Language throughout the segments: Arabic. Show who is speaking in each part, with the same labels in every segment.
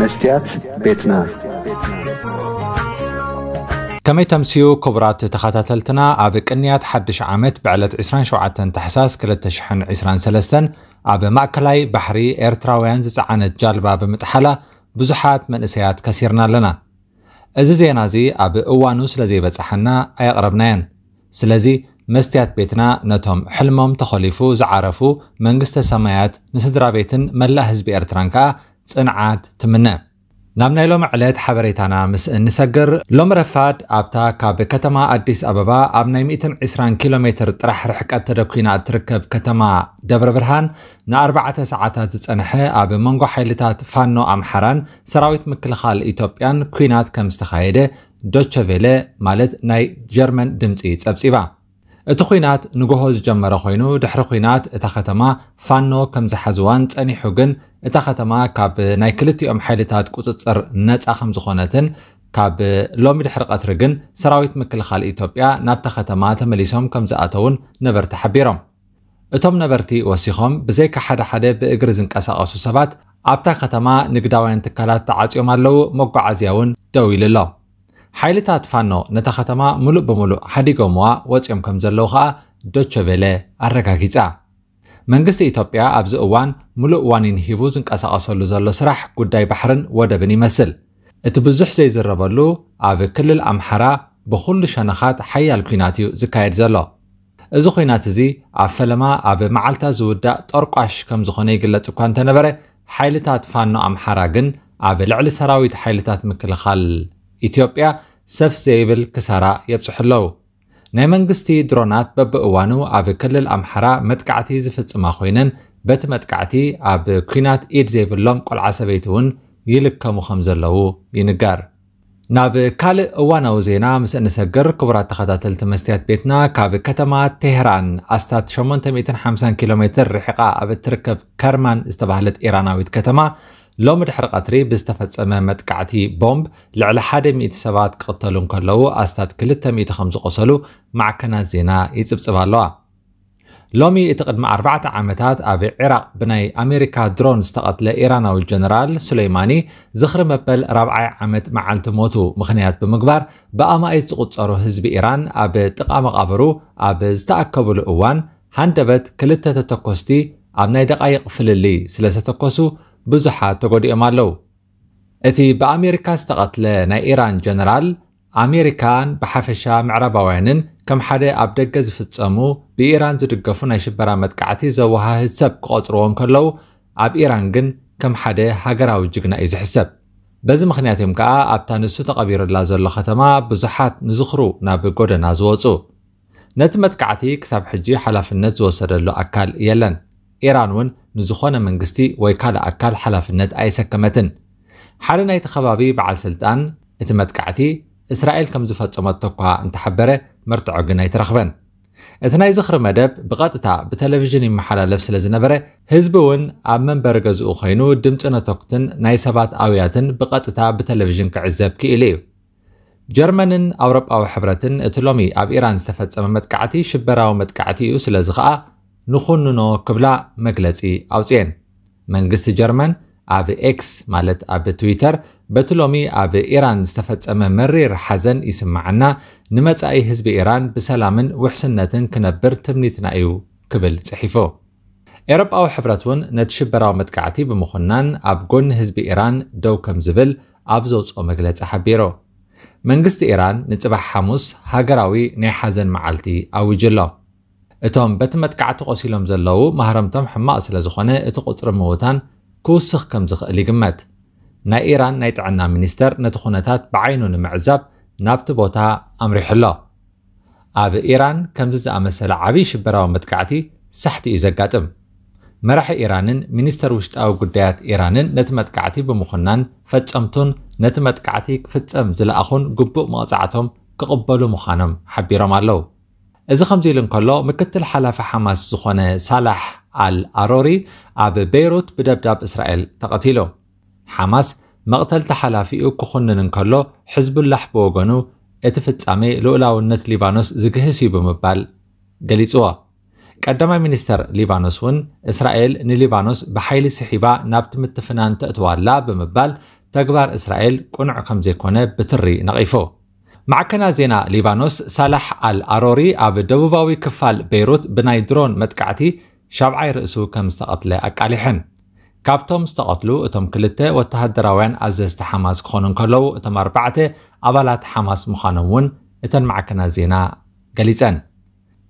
Speaker 1: መስትያት ቤትና ከመይ ተምስዩ ክቡራት ተኸታተልትና ኣብ ቅንያት ሓድሽ ዓመት ብዕለት 27 ታሕሳስ 2023 ኣብ ማእከላይ ባሕሪ ኤርትራውያን ዝፀዓነት ጃልባ ብምጥሓላ ብዙሓት መንእሰያት ከሲርና ኣለና እዚ ዜና እዚ ኣብ እዋኑ ስለ ዘይበፅሐና ኣየቕረብናየን ስለዚ መስትያት ቤትና ነቶም ሕልሞም ተኸሊፉ ዝዓረፉ መንግስተ ሰማያት ንስድራ ቤትን መላእ ህዝቢ ኤርትራን ከዓ ጽንዓት ትምነ ናብ ናይ ሎም ዕለት ሓበሬታና ምስ እንሰግር ሎም ረፋድ ኣብታ ካብ ከተማ ኣዲስ ኣበባ ኣብ ናይ 120 ኪሎ ሜትር ጥራሕ ርሕቀት ተደኩና እትርከብ ከተማ ደብረ ብርሃን ንኣርባዕተ ሰዓታት ዝፀንሐ ኣብ መንጎ ሓይልታት ፋኖ ኣምሓራን ሰራዊት ምክልኻል ኢትዮጵያን ኩናት ከም ዝተኻየደ ዶቸቬለ ማለት ናይ ጀርመን ድምፂ ጸብጺባ እቲ ኩናት ንግሆ ዝጀመረ ኮይኑ ድሕሪ ኩናት እታ ከተማ ፋኖ ከም ዝሓዝዋን ፀኒሑ ግን እታ ከተማ ካብ ናይ ክልቲኦም ሓይልታት ቁፅፅር ነፃ ከም ዝኾነትን ካብ ሎሚ ድሕሪ ቀትሪ ግን ሰራዊት ምክልኻል ኢትዮጵያ ናብታ ከተማ ተመሊሶም ከም ዝኣተውን ነበርቲ ሓቢሮም እቶም ነበርቲ ወሲኾም ብዘይካ ሓደ ሓደ ብእግሪ ዝንቀሳቐሱ ሰባት ኣብታ ከተማ ንግዳውያን ትካላት ተዓፅዮም ኣለዉ መጓዓዝያ እውን ደው ኢሉ ኣሎ ሓይልታት ፋኖ ነታ ከተማ ሙሉእ ብምሉእ ሓዲጎምዋ ወፂኦም ከም ዘለዉ ከዓ ዶቸቬለ ኣረጋጊፃ መንግስቲ ኢትዮጵያ ኣብዚ እዋን ሙሉእ እዋኒን ሂቡ ዝንቀሳቐሰሉ ዘሎ ስራሕ ጉዳይ ባሕርን ወደብን ይመስል እቲ ብዙሕ ዘይዝረበሉ ኣብ ክልል ኣምሓራ ብኩሉ ሸነኻት ሓያል ኩናት እዩ ዝካየድ ዘሎ እዚ ኩናት እዚ ኣብ ፈለማ ኣብ መዓልታ ዝውዳእ ጠርቋሽ ከም ዝኾነ ይግለጽ እኳ እንተነበረ ሓይልታት ፋኖ ኣምሓራ ግን ኣብ ልዕሊ ሰራዊት ሓይልታት ምክልኻል ኢትዮጵያ ሰፍ ዘይብል ክሳራ የብፅሑ ኣለው ናይ መንግስቲ ድሮናት በብእዋኑ ኣብ ክልል ኣምሓራ መጥቃዕቲ ዝፍፅማ ኮይነን በቲ መጥቃዕቲ ኣብ ኩናት ኢድ ዘይብሎም ቆልዓ ሰበይቲ እውን ይልከሙ ከም ዘለዉ ይንገር ናብ ካልእ እዋናዊ ዜና ምስ እንሰግር ክቡራት ተኸታተልቲ መስትያት ቤትና ካብ ከተማ ቴሄራን ኣስታት 850 ኪሎ ሜትር ርሒቓ ኣብ እትርከብ ከርማን ዝተባህለት ኢራናዊት ከተማ ሎሚ ድሕሪ ቀትሪ ብዝተፈፀመ መጥቃዕቲ ቦምብ ልዕሊ 100 ሰባት ክቕተሉ እንከለዉ ኣስታት 200 ከም ዝቆሰሉ ማዕከናት ዜና ይፅብፅብ ኣለዋ ሎሚ እቲ ቅድሚ 4 ዓመታት ኣብ ዕራቅ ብናይ ኣሜሪካ ድሮን ዝተቐትለ ኢራናዊ ጀነራል ሱለይማኒ ዝኽሪ መበል 4ይ ዓመት መዓልቲ ሞቱ ምኽንያት ብምግባር ብኣማኢት ዝቑፀሩ ህዝቢ ኢራን ኣብ ጥቓ መቓብሩ ኣብ ዝተኣከብሉ እዋን ሃንደበት ክልተ ተተኮስቲ ኣብ ናይ ደቓይቕ ፍልሊ ስለ ዝተተኮሱ ብዙሓት ተጎዲኦም ኣለዉ እቲ ብኣሜሪካ ዝተቐትለ ናይ ኢራን ጀነራል ኣሜሪካን ብሓፈሻ ምዕራባውያንን ከም ሓደ ኣብ ደገ ዝፍጸሙ ብኢራን ዝድገፉ ናይ ሽበራ መጥቃዕቲ ዘወሃህድ ሰብ ክቐፅርዎም ከለዉ ኣብ ኢራን ግን ከም ሓደ ሃገራዊ ጅግና እዩ ዝሕሰብ በዚ ምክንያት እዮም ከዓ ኣብታ ንሱ ተቐቢሩላ ዘሎ ከተማ ብዙሓት ንዝኽሩ ናብ ጎደና ዝወፁ ነቲ መጥቃዕቲ ክሳብ ሕጂ ሓላፍነት ዝወሰደሉ ኣካል የለን ኢራን እውን ንዝኾነ መንግስቲ ወይ ካልእ ኣካል ሓላፍነት ኣይሰከመትን ሓደ ናይቲ ከባቢ በዓል ስልጣን እቲ መጥቃዕቲ እስራኤል ከም ዝፈጸመቶ እኳ እንተሓበረ መርትዖ ግን ኣይትረኽበን እቲ ናይ ዝኽሪ መደብ ብቐጥታ ብቴሌቭዥን ይመሓላለፍ ስለ ዝነበረ ህዝቢ እውን ኣብ መንበሪ ገዝኡ ኮይኑ ድምፂ ነተኩትን ናይ ሰባት ኣውያትን ብቐጥታ ብቴሌቭዥን ክዕዘብ ክኢሉ እዩ ጀርመንን ኣውሮጳዊ ሕብረትን እቲ ሎሚ ኣብ ኢራን ዝተፈጸመ መጥቃዕቲ ሽበራዊ መጥቃዕቲ እዩ ስለዚ ኸኣ ንኽንኖ ክብላ መግለጺ ኣውፅአን መንግስቲ ጀርመን ኣብ ኤክስ ማለት ኣብ ትዊተር በቲ ሎሚ ኣብ ኢራን ዝተፈጸመ መሪር ሓዘን ይስምዓና ንመጻኢ ህዝቢ ኢራን ብሰላምን ውሕስነትን ክነብር ትምኒትና እዩ ክብል ጽሒፉ ኤረጳዊ ሕብረት እውን ነቲ ሽበራዊ መጥቃዕቲ ብምኹናን ኣብ ጎኒ ህዝቢ ኢራን ደው ከም ዝብል ኣብ ዘውፅኦ መግለፂ ሓቢሩ መንግስቲ ኢራን ንጽባሕ ሓሙስ ሃገራዊ ናይ ሓዘን መዓልቲ ኣውጅሎ እቶም በቲ መጥቃዕቲ ቆሲሎም ዘለዉ ማህረምቶም ሕማቕ ስለ ዝኾነ እቲ ቁፅሪ ምውታን ክውስኽ ከም ዝኽእል ይግመት ናይ ኢራን ናይ ጥዕና ሚኒስተር ነቲ ኩነታት ብዓይኑ ንምዕዛብ ናብቲ ቦታ ኣምሪሑ ኣሎ ኣብ ኢራን ከምዚ ዝኣመሰለ ዓብዪ ሽበራዊ መጥቃዕቲ ሳሕቲ እዩ ዘጋጥም መራሒ ኢራንን ሚኒስተር ውሽጣዊ ጉዳያት ኢራንን ነቲ መጥቃዕቲ ብምኹናን ፈፀምቱን ነቲ መጥቃዕቲ ክፍፀም ዝለኣኹን ግቡእ መቕፃዕቶም ክቕበሉ ምዃኖም ሓቢሮም ኣለዉ እዚ ከምዚ ኢሉ እንከሎ ምክትል ሓላፊ ሓማስ ዝኾነ ሳላሕ አልኣሮሪ ኣብ ቤይሩት ብደብዳብ እስራኤል ተቐቲሉ ሓማስ መቕተልቲ ሓላፊኡ ክኹንን እንከሎ ሕዝብላሕ ብወገኑ እቲ ፍጻሜ ልኡላውነት ሊባኖስ ዝግህስ እዩ ብምባል ገሊፅዎ ቀዳማይ ሚኒስተር ሊባኖስ እውን እስራኤል ንሊባኖስ ብሓይሊ ስሒባ ናብቲ ምትፍናን ተእትዋላ ብምባል ተግባር እስራኤል ቁኑዕ ከም ዘይኮነ ብትሪ ነቒፉ معكنا زينا ليفانوس سالح الأروري أب دوباوي كفال بيروت بناي درون متكعتي شابعي رئسو كم استقتل أكاليحن كابتم استقتلو اتم كلتة وتهدراوين أزيز حماس خونن كلو اتم أربعة أبالات حماس مخانوون اتن معكنا زينا قليزان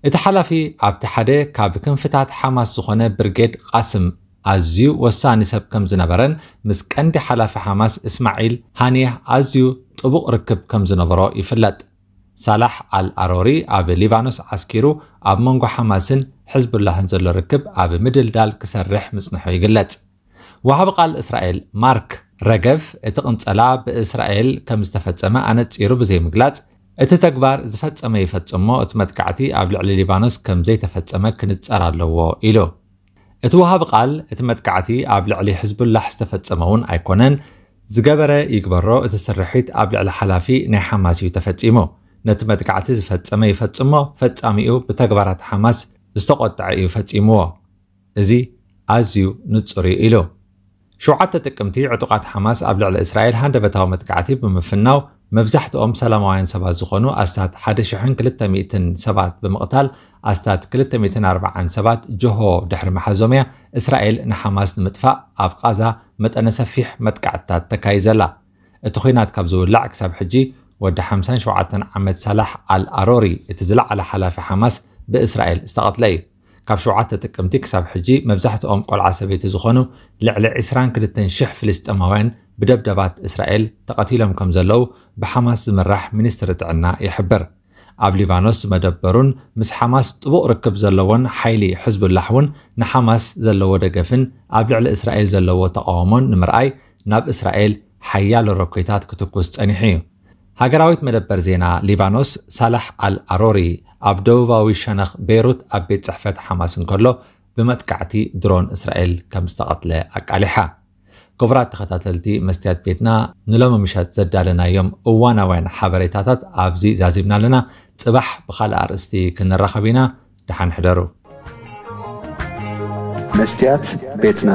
Speaker 1: اتحلفي أبت حدا كاب كنفتات حماس زخونة برجيد قاسم أزيو وساني سبكم كم زنبرن مسكندي حلف حماس إسماعيل هانيه أزيو طبق ركب كم زنظرو يفلت صلاح الاروري اب ليبانوس عسكرو اب مونغو حماسن حزب الله هنزل ركب اب مدل دال كسرح مصنحو يقلت وهب قال اسرائيل مارك رجف اتقن تلا باسرائيل كم استفتسما انا تسيرو بزي مقلت اتت اكبر زفتسما يفتسما اتمت كعتي اب لعلي ليبانوس كم زي تفتسما كنت سرع لو الو اتوهاب قال اتمت كعتي اب لعلي حزب الله استفتسما ايكونن زجبرة يكبرو اتسرحيت أبلع الحلافي ني حماس يتفتسيمو نت مدقعتي زفتسما يفتسمو فتساميو بتقبرات حماس استقطع يفتسيموو ازي ازيو نتصري إلو شو عطا تكمتي عطقات حماس أبلع الإسرائيل هاند بتاو مدقعتي بمفناو مفزحت مبزحتهم سلامويين سبات زخونو أستاد حدش حن كلتا ميتن سبات بمقتال أستاد كلتا ميتن أربع عن سبات جهو دحر محزومية إسرائيل نحماس المدفع أبقازا متأنا سفيح متكعتا تكايزلا التخينات كابزو اللعك حجي ود حمسان شوعة عمد سلاح الأروري اتزلع على حلاف حماس بإسرائيل استقطلي كاف شوعة تكمتك حجي مفزحت مبزحتهم قلعة سبيت زخونو لعلى عسران كلتا في فلسطين ብደብደባት እስራኤል ተቐቲሎም ከም ዘለዉ ብሓማስ ዝምራሕ ሚኒስትሪ ጥዕና ይሕብር ኣብ ሊባኖስ መደበሩን ምስ ሓማስ ጥቡቕ ርክብ ዘለዎን ሓይሊ ሕዝብላሕ እውን ንሓማስ ዘለዎ ደገፍን ኣብ ልዕሊ እስራኤል ዘለዎ ተቃውሞን ንምርኣይ ናብ እስራኤል ሓያሎ ሮኬታት ክትኩስ ጸኒሑ እዩ ሃገራዊት መደበር ዜና ሊባኖስ ሳላሕ አልኣሮሪ ኣብ ደቡባዊ ሸነኽ ቤይሩት ኣብ ቤት ፅሕፈት ሓማስ እንከሎ ብመጥቃዕቲ ድሮን እስራኤል ከም ዝተቐትለ ኣቃሊሓ ክቡራት ተኸታተልቲ መስትያት ቤትና ንሎሚ ምሸት ዘዳለናዮም እዋናውያን ሓበሬታታት ኣብዚ ዛዚብና ኣለና ፅባሕ ብካልእ ኣርእስቲ ክንራኸብ ኢና ድሓን ሕደሩ መስትያት ቤትና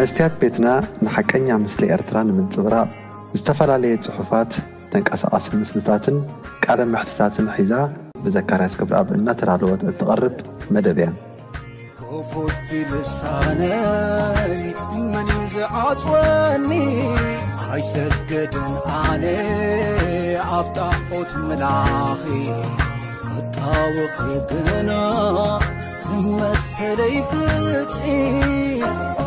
Speaker 1: መስትያት ቤትና ንሓቀኛ ምስሊ ኤርትራ ንምንፅብራቅ ዝተፈላለየ ፅሑፋት ተንቀሳቐሲ ምስልታትን ቃለ ምሕትታትን ሒዛ ብዘካርያስ ክብርኣብ እናተዳለወት እትቐርብ መደብ እያ ፈቲ ልሳነይ መን ዝዓፅወኒ ኣይሰገድን ኣነ ኣብ ጣዖት መላኺ ኣጣወኺ ግና መሰለይ ፍትሒ